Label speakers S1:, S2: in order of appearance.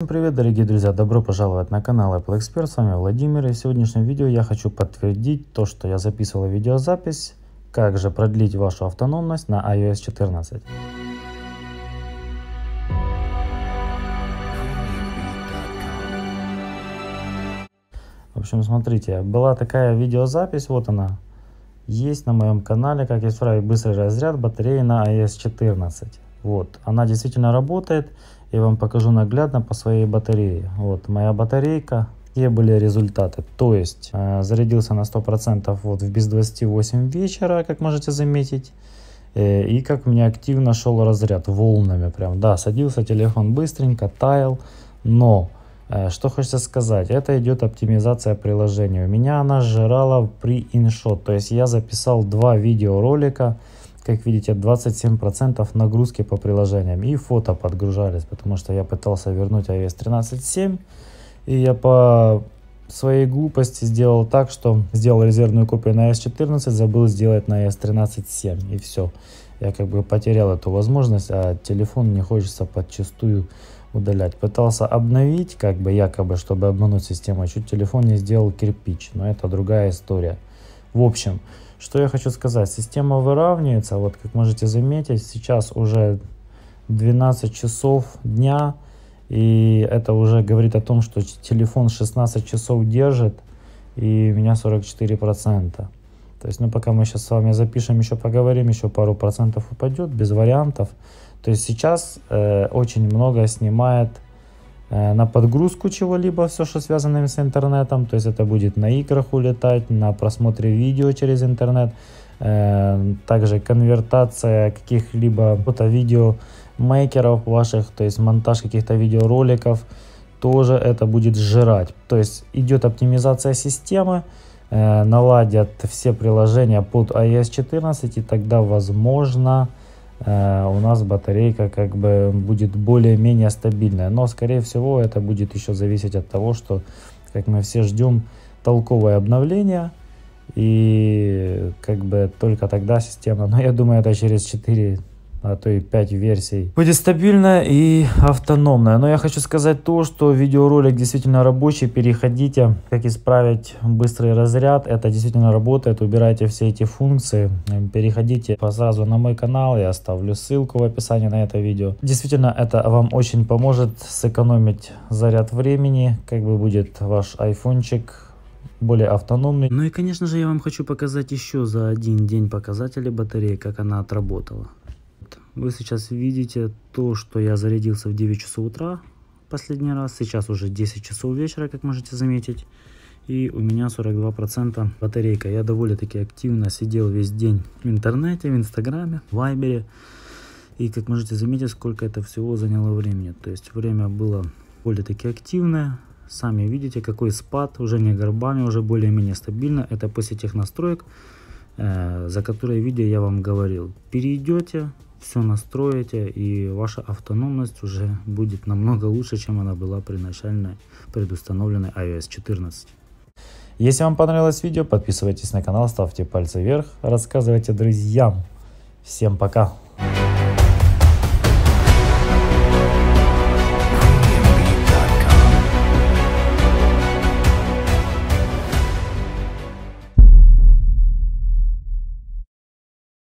S1: Всем привет дорогие друзья, добро пожаловать на канал Apple Expert, с вами Владимир и в сегодняшнем видео я хочу подтвердить то, что я записывал видеозапись, как же продлить вашу автономность на iOS 14. В общем, смотрите, была такая видеозапись, вот она, есть на моем канале, как исправить быстрый разряд батареи на iOS 14. Вот, она действительно работает. Я вам покажу наглядно по своей батарее. Вот моя батарейка. Какие были результаты? То есть э, зарядился на 100% вот в без 28 вечера, как можете заметить. Э, и как мне активно шел разряд волнами прям. Да, садился телефон быстренько, таял. Но э, что хочется сказать, это идет оптимизация приложения. У меня она сжирала при иншот. То есть я записал два видеоролика как видите, 27% нагрузки по приложениям. И фото подгружались, потому что я пытался вернуть iOS 13.7. И я по своей глупости сделал так, что сделал резервную копию на iOS 14, забыл сделать на iOS 13.7. И все. Я как бы потерял эту возможность, а телефон не хочется подчастую удалять. Пытался обновить, как бы якобы, чтобы обмануть систему, а чуть телефон не сделал кирпич. Но это другая история. В общем, что я хочу сказать, система выравнивается, вот как можете заметить, сейчас уже 12 часов дня, и это уже говорит о том, что телефон 16 часов держит, и у меня 44%. То есть, ну, пока мы сейчас с вами запишем, еще поговорим, еще пару процентов упадет, без вариантов. То есть сейчас э, очень много снимает Э, на подгрузку чего-либо, все, что связано с интернетом, то есть это будет на играх улетать, на просмотре видео через интернет, э, также конвертация каких-либо фото-видео мейкеров ваших, то есть монтаж каких-то видеороликов, тоже это будет жрать. То есть идет оптимизация системы, э, наладят все приложения под iOS а 14 и тогда возможно Э, у нас батарейка как бы будет более-менее стабильная. Но, скорее всего, это будет еще зависеть от того, что, как мы все ждем, толковое обновление. И как бы только тогда система, но я думаю, это через 4 а то и 5 версий. Будет стабильная и автономная. Но я хочу сказать то, что видеоролик действительно рабочий. Переходите, как исправить быстрый разряд. Это действительно работает. Убирайте все эти функции. Переходите сразу на мой канал. Я оставлю ссылку в описании на это видео. Действительно, это вам очень поможет сэкономить заряд времени. Как бы будет ваш айфончик более автономный. Ну и конечно же я вам хочу показать еще за один день показатели батареи, как она отработала. Вы сейчас видите то, что я зарядился в 9 часов утра последний раз. Сейчас уже 10 часов вечера, как можете заметить. И у меня 42% батарейка. Я довольно-таки активно сидел весь день в интернете, в инстаграме, в вайбере. И как можете заметить, сколько это всего заняло времени. То есть время было более-таки активное. Сами видите, какой спад, уже не горбами, уже более-менее стабильно. Это после тех настроек, э, за которые видео я вам говорил. Перейдете, все настроите, и ваша автономность уже будет намного лучше, чем она была при начальной предустановленной iOS 14. Если вам понравилось видео, подписывайтесь на канал, ставьте пальцы вверх, рассказывайте друзьям. Всем пока!